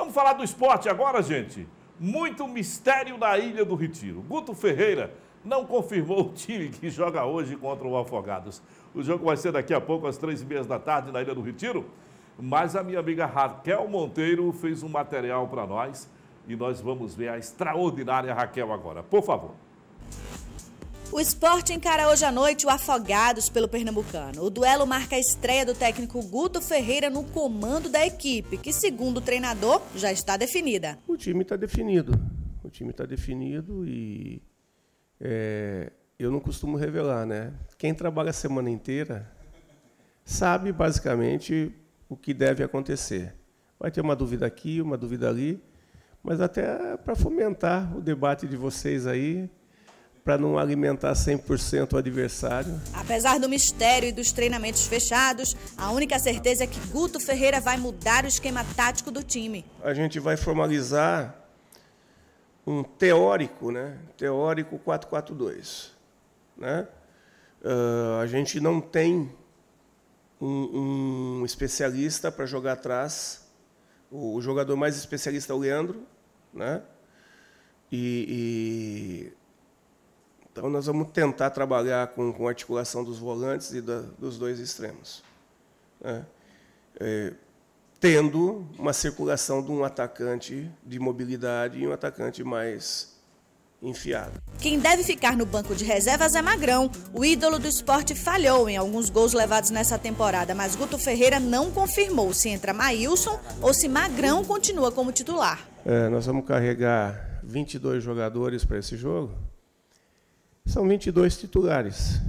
Vamos falar do esporte agora, gente? Muito mistério na Ilha do Retiro. Guto Ferreira não confirmou o time que joga hoje contra o Afogados. O jogo vai ser daqui a pouco, às três e meia da tarde, na Ilha do Retiro. Mas a minha amiga Raquel Monteiro fez um material para nós e nós vamos ver a extraordinária Raquel agora. Por favor. O esporte encara hoje à noite o Afogados pelo Pernambucano. O duelo marca a estreia do técnico Guto Ferreira no comando da equipe, que, segundo o treinador, já está definida. O time está definido. O time está definido e é, eu não costumo revelar, né? Quem trabalha a semana inteira sabe basicamente o que deve acontecer. Vai ter uma dúvida aqui, uma dúvida ali, mas até para fomentar o debate de vocês aí, para não alimentar 100% o adversário. Apesar do mistério e dos treinamentos fechados, a única certeza é que Guto Ferreira vai mudar o esquema tático do time. A gente vai formalizar um teórico, né? Teórico 4-4-2, né? Uh, a gente não tem um, um especialista para jogar atrás. O, o, jogador mais especialista é o Leandro, né? e, e então, nós vamos tentar trabalhar com, com a articulação dos volantes e da, dos dois extremos. Né? É, tendo uma circulação de um atacante de mobilidade e um atacante mais enfiado. Quem deve ficar no banco de reservas é Magrão. O ídolo do esporte falhou em alguns gols levados nessa temporada, mas Guto Ferreira não confirmou se entra Maílson ou se Magrão continua como titular. É, nós vamos carregar 22 jogadores para esse jogo. São 22 titulares.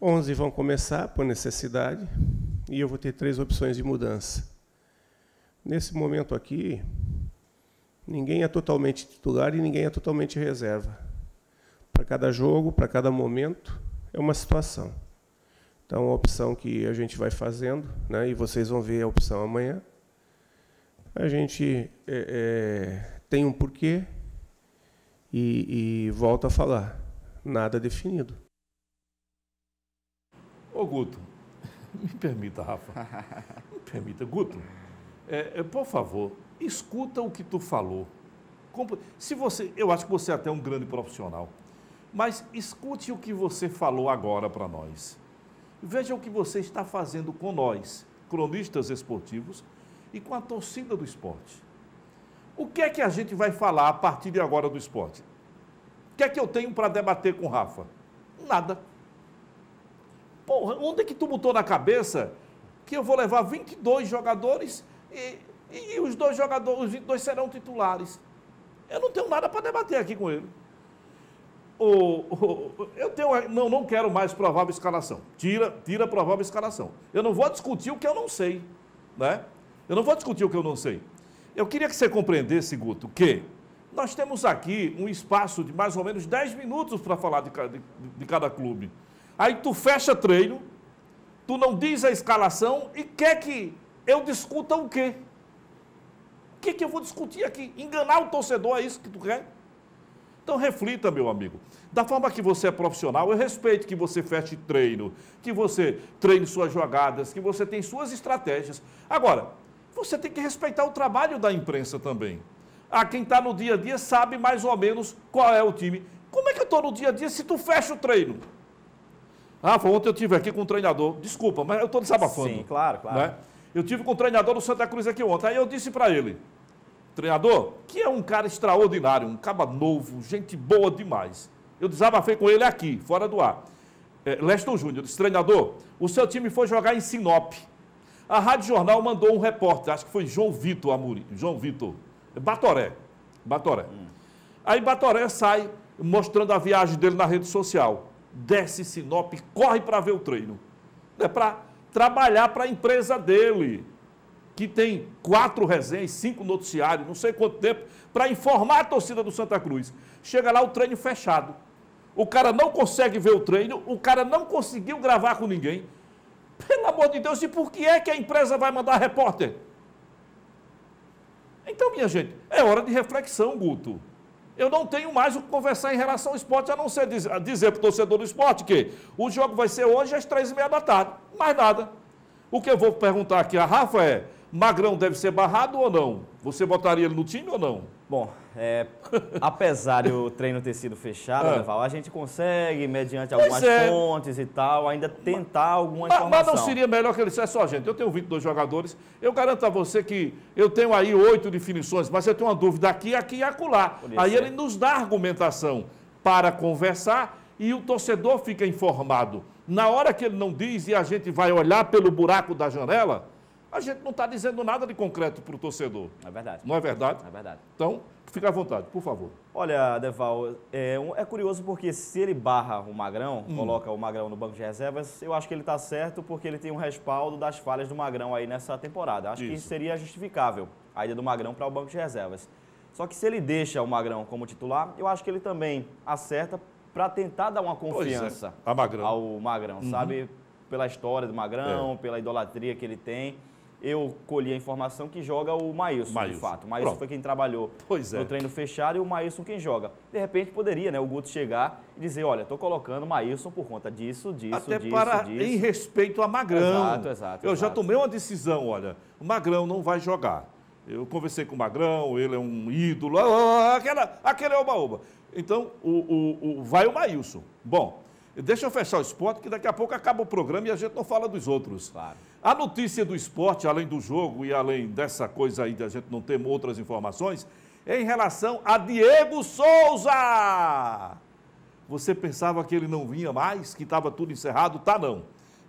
11 vão começar por necessidade e eu vou ter três opções de mudança. Nesse momento aqui, ninguém é totalmente titular e ninguém é totalmente reserva. Para cada jogo, para cada momento, é uma situação. Então, a opção que a gente vai fazendo, né, e vocês vão ver a opção amanhã, a gente é, é, tem um porquê, e, e volto a falar, nada definido. Ô Guto, me permita, Rafa. Me permita, Guto. É, é, por favor, escuta o que tu falou. Se você, eu acho que você é até um grande profissional, mas escute o que você falou agora para nós. Veja o que você está fazendo com nós, cronistas esportivos, e com a torcida do esporte. O que é que a gente vai falar a partir de agora do esporte? O que é que eu tenho para debater com o Rafa? Nada. Porra, onde é que tu botou na cabeça que eu vou levar 22 jogadores e, e, e os dois jogadores, os 22 serão titulares? Eu não tenho nada para debater aqui com ele. o, eu tenho, não, não quero mais provável escalação. Tira, tira provável escalação. Eu não vou discutir o que eu não sei, né? Eu não vou discutir o que eu não sei. Eu queria que você compreendesse, Guto, que nós temos aqui um espaço de mais ou menos 10 minutos para falar de cada, de, de cada clube. Aí tu fecha treino, tu não diz a escalação e quer que eu discuta o quê? O que, que eu vou discutir aqui? Enganar o torcedor é isso que tu quer? Então reflita, meu amigo. Da forma que você é profissional, eu respeito que você feche treino, que você treine suas jogadas, que você tem suas estratégias. Agora, você tem que respeitar o trabalho da imprensa também. A ah, quem está no dia a dia sabe mais ou menos qual é o time. Como é que eu estou no dia a dia se tu fecha o treino? Ah, foi ontem eu tive aqui com um treinador. Desculpa, mas eu estou desabafando. Sim, claro, claro. Né? Eu tive com um treinador do Santa Cruz aqui ontem. Aí eu disse para ele, treinador, que é um cara extraordinário, um caba novo, gente boa demais. Eu desabafei com ele aqui, fora do ar. É, Leston Júnior, disse, treinador, o seu time foi jogar em Sinop. A Rádio Jornal mandou um repórter, acho que foi João Vitor Amuri, João Vitor, Batoré, Batoré. Hum. Aí Batoré sai mostrando a viagem dele na rede social. Desce Sinop, corre para ver o treino. É para trabalhar para a empresa dele, que tem quatro resenhas, cinco noticiários, não sei quanto tempo, para informar a torcida do Santa Cruz. Chega lá o treino fechado. O cara não consegue ver o treino, o cara não conseguiu gravar com ninguém. Pelo amor de Deus, e por que é que a empresa vai mandar repórter? Então, minha gente, é hora de reflexão, Guto. Eu não tenho mais o que conversar em relação ao esporte, a não ser dizer, dizer para o torcedor do esporte que o jogo vai ser hoje às três e meia da tarde. Mais nada. O que eu vou perguntar aqui a Rafa é: Magrão deve ser barrado ou não? Você botaria ele no time ou não? Bom, é, apesar do treino ter sido fechado, é. a gente consegue, mediante algumas é. fontes e tal, ainda tentar alguma mas, informação. Mas não seria melhor que ele dissesse, só gente, eu tenho 22 jogadores, eu garanto a você que eu tenho aí oito definições, mas eu tenho uma dúvida aqui, aqui e acolá. Aí ser. ele é. nos dá argumentação para conversar e o torcedor fica informado. Na hora que ele não diz e a gente vai olhar pelo buraco da janela, a gente não está dizendo nada de concreto para o torcedor. É verdade. Não é verdade? É verdade. Então, Fique à vontade, por favor. Olha, Deval, é, é curioso porque se ele barra o Magrão, hum. coloca o Magrão no banco de reservas, eu acho que ele está certo porque ele tem um respaldo das falhas do Magrão aí nessa temporada. Acho Isso. que seria justificável a ida do Magrão para o banco de reservas. Só que se ele deixa o Magrão como titular, eu acho que ele também acerta para tentar dar uma é. confiança é, Magrão. ao Magrão, uhum. sabe? Pela história do Magrão, é. pela idolatria que ele tem eu colhi a informação que joga é o Maílson, Maílson. de fato. O Maílson Pronto. foi quem trabalhou é. no treino fechado e o Maílson quem joga. De repente poderia, né, o Guto chegar e dizer, olha, estou colocando o Maílson por conta disso, disso, Até disso, para, disso. em respeito a Magrão. Exato, exato. Eu exato. já tomei uma decisão, olha, o Magrão não vai jogar. Eu conversei com o Magrão, ele é um ídolo, aquela, aquele é o baúba. Então, o, o, o, vai o Maílson. Bom, Deixa eu fechar o esporte, que daqui a pouco acaba o programa e a gente não fala dos outros. Claro. A notícia do esporte, além do jogo e além dessa coisa aí de a gente não ter outras informações, é em relação a Diego Souza. Você pensava que ele não vinha mais, que estava tudo encerrado? Tá não.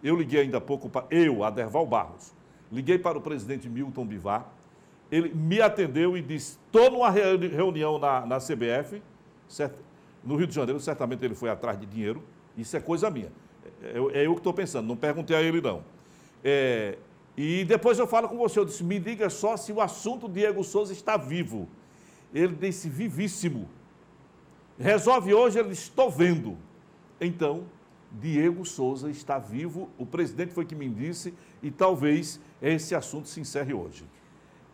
Eu liguei ainda há pouco para. Eu, Aderval Barros. Liguei para o presidente Milton Bivar. Ele me atendeu e disse: estou numa reunião na, na CBF, certo? no Rio de Janeiro, certamente ele foi atrás de dinheiro isso é coisa minha. É, é, é eu que estou pensando, não perguntei a ele, não. É, e depois eu falo com você, eu disse, me diga só se o assunto Diego Souza está vivo. Ele disse, vivíssimo. Resolve hoje, ele disse, estou vendo. Então, Diego Souza está vivo, o presidente foi que me disse, e talvez esse assunto se encerre hoje.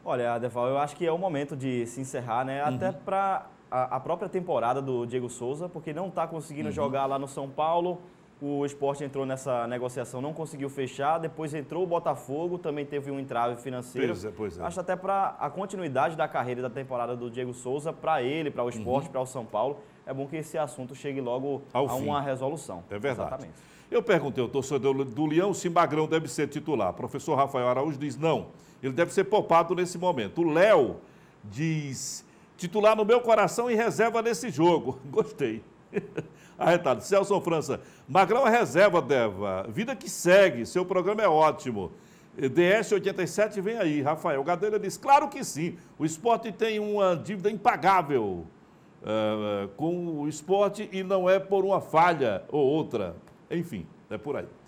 Olha, Adeval, eu acho que é o momento de se encerrar, né? Até uhum. para a, a própria temporada do Diego Souza, porque não está conseguindo uhum. jogar lá no São Paulo. O esporte entrou nessa negociação, não conseguiu fechar. Depois entrou o Botafogo, também teve um entrave financeiro. Pois é, pois é. Acho até para a continuidade da carreira da temporada do Diego Souza, para ele, para o esporte, uhum. para o São Paulo, é bom que esse assunto chegue logo Ao a fim. uma resolução. É verdade. Exatamente. Eu perguntei ao torcedor do Leão se Magrão deve ser titular. O professor Rafael Araújo diz não. Ele deve ser poupado nesse momento. O Léo diz titular no meu coração e reserva nesse jogo. Gostei. Arretado. Celso França. Magrão é reserva, Deva. Vida que segue. Seu programa é ótimo. DS87 vem aí, Rafael Gadelha diz, claro que sim, o esporte tem uma dívida impagável uh, com o esporte e não é por uma falha ou outra. Enfim, é por aí.